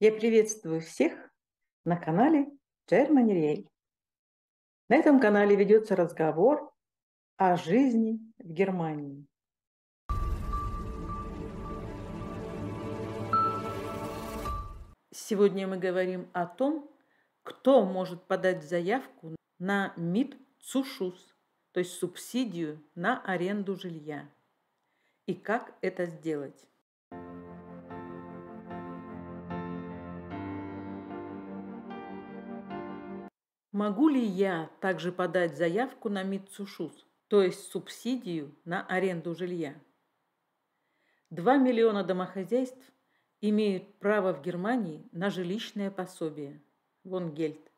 Я приветствую всех на канале German Real. На этом канале ведется разговор о жизни в Германии. Сегодня мы говорим о том, кто может подать заявку на МИД ЦУШУС, то есть субсидию на аренду жилья, и как это сделать. Могу ли я также подать заявку на Митсушус, то есть субсидию на аренду жилья? 2 миллиона домохозяйств имеют право в Германии на жилищное пособие. Вон Гельт.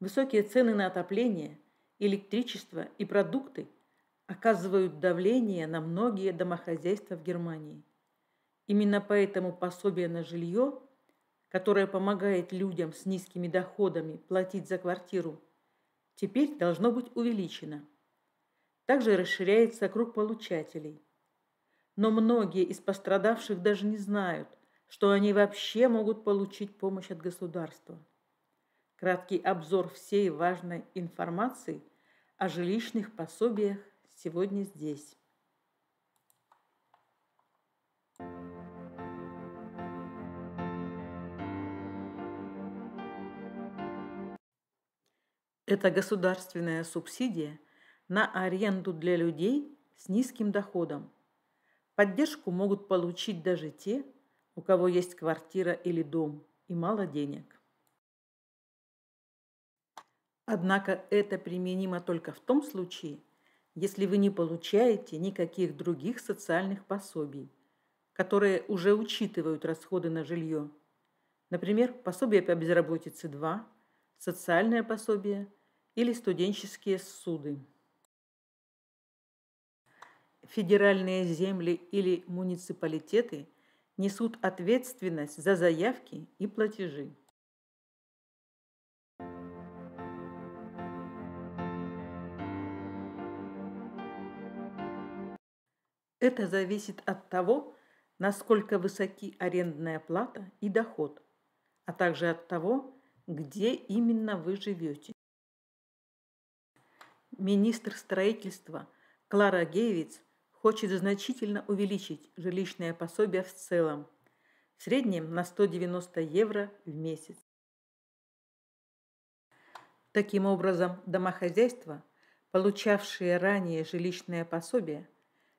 Высокие цены на отопление, электричество и продукты оказывают давление на многие домохозяйства в Германии. Именно поэтому пособие на жилье которая помогает людям с низкими доходами платить за квартиру, теперь должно быть увеличено. Также расширяется круг получателей. Но многие из пострадавших даже не знают, что они вообще могут получить помощь от государства. Краткий обзор всей важной информации о жилищных пособиях сегодня здесь. Это государственная субсидия на аренду для людей с низким доходом. Поддержку могут получить даже те, у кого есть квартира или дом и мало денег. Однако это применимо только в том случае, если вы не получаете никаких других социальных пособий, которые уже учитывают расходы на жилье. Например, пособие по безработице 2, социальное пособие или студенческие суды. Федеральные земли или муниципалитеты несут ответственность за заявки и платежи. Это зависит от того, насколько высоки арендная плата и доход, а также от того, где именно вы живете. Министр строительства Клара Гевиц хочет значительно увеличить жилищное пособие в целом, в среднем на 190 евро в месяц. Таким образом, домохозяйства, получавшие ранее жилищное пособие,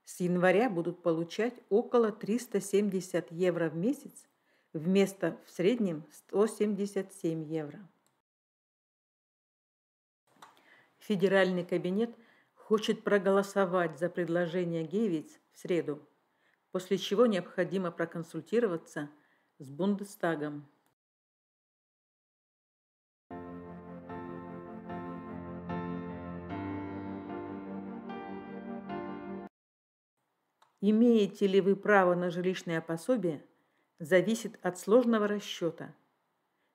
с января будут получать около 370 евро в месяц – вместо в среднем 177 евро. Федеральный кабинет хочет проголосовать за предложение Гевиц в среду, после чего необходимо проконсультироваться с Бундестагом. Имеете ли вы право на жилищное пособие – зависит от сложного расчета.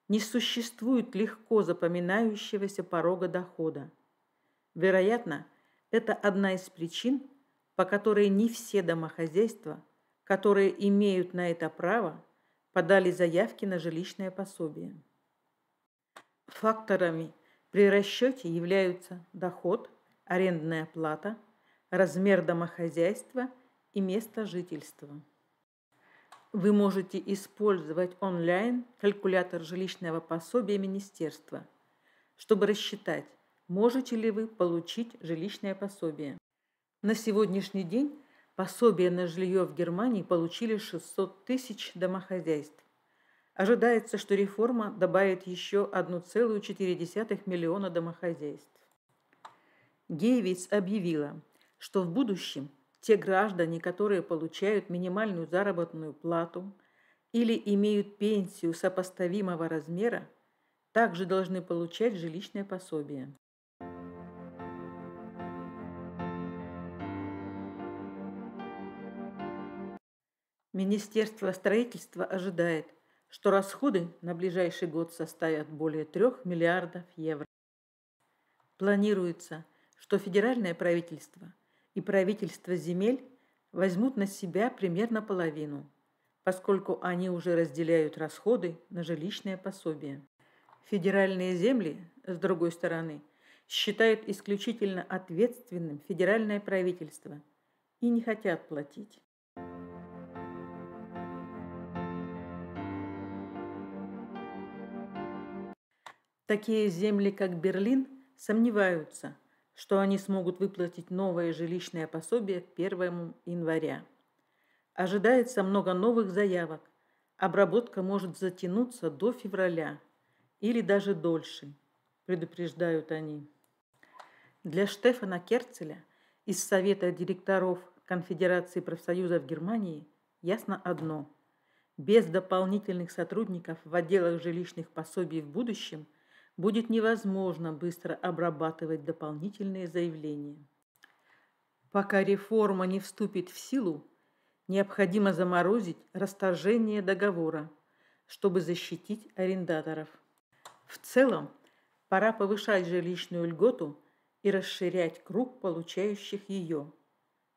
Не существует легко запоминающегося порога дохода. Вероятно, это одна из причин, по которой не все домохозяйства, которые имеют на это право, подали заявки на жилищное пособие. Факторами при расчете являются доход, арендная плата, размер домохозяйства и место жительства. Вы можете использовать онлайн калькулятор жилищного пособия министерства, чтобы рассчитать, можете ли вы получить жилищное пособие. На сегодняшний день пособие на жилье в Германии получили 600 тысяч домохозяйств. Ожидается, что реформа добавит еще 1,4 миллиона домохозяйств. Гейвиц объявила, что в будущем – те граждане, которые получают минимальную заработную плату или имеют пенсию сопоставимого размера, также должны получать жилищное пособие. Министерство строительства ожидает, что расходы на ближайший год составят более 3 миллиардов евро. Планируется, что федеральное правительство – и правительство земель возьмут на себя примерно половину, поскольку они уже разделяют расходы на жилищное пособие. Федеральные земли, с другой стороны, считают исключительно ответственным федеральное правительство и не хотят платить. Такие земли, как Берлин, сомневаются – что они смогут выплатить новое жилищное пособие к 1 января. Ожидается много новых заявок. Обработка может затянуться до февраля или даже дольше, предупреждают они. Для Штефана Керцеля из Совета директоров Конфедерации профсоюзов Германии ясно одно. Без дополнительных сотрудников в отделах жилищных пособий в будущем будет невозможно быстро обрабатывать дополнительные заявления. Пока реформа не вступит в силу, необходимо заморозить расторжение договора, чтобы защитить арендаторов. В целом, пора повышать жилищную льготу и расширять круг получающих ее.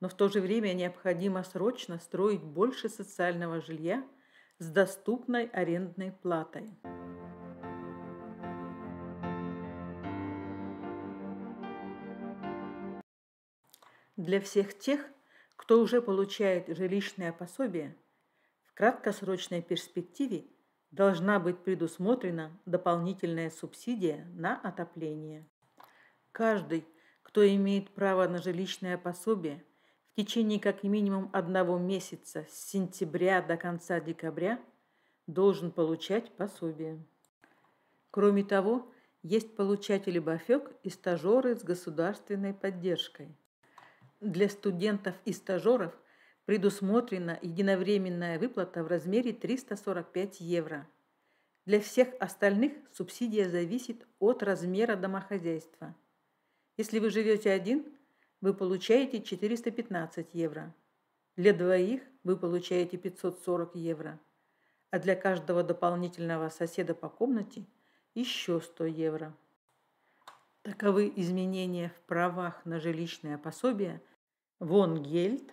Но в то же время необходимо срочно строить больше социального жилья с доступной арендной платой. Для всех тех, кто уже получает жилищное пособие, в краткосрочной перспективе должна быть предусмотрена дополнительная субсидия на отопление. Каждый, кто имеет право на жилищное пособие, в течение как минимум одного месяца с сентября до конца декабря должен получать пособие. Кроме того, есть получатели БАФЕК и стажеры с государственной поддержкой – для студентов и стажеров предусмотрена единовременная выплата в размере 345 евро. Для всех остальных субсидия зависит от размера домохозяйства. Если вы живете один, вы получаете 415 евро. Для двоих вы получаете 540 евро. А для каждого дополнительного соседа по комнате еще 100 евро. Таковы изменения в правах на жилищное пособие Вон Гельд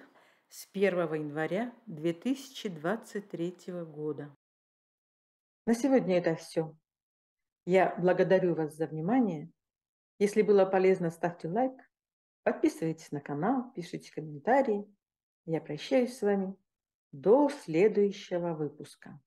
с 1 января 2023 года. На сегодня это все. Я благодарю вас за внимание. Если было полезно, ставьте лайк, подписывайтесь на канал, пишите комментарии. Я прощаюсь с вами до следующего выпуска.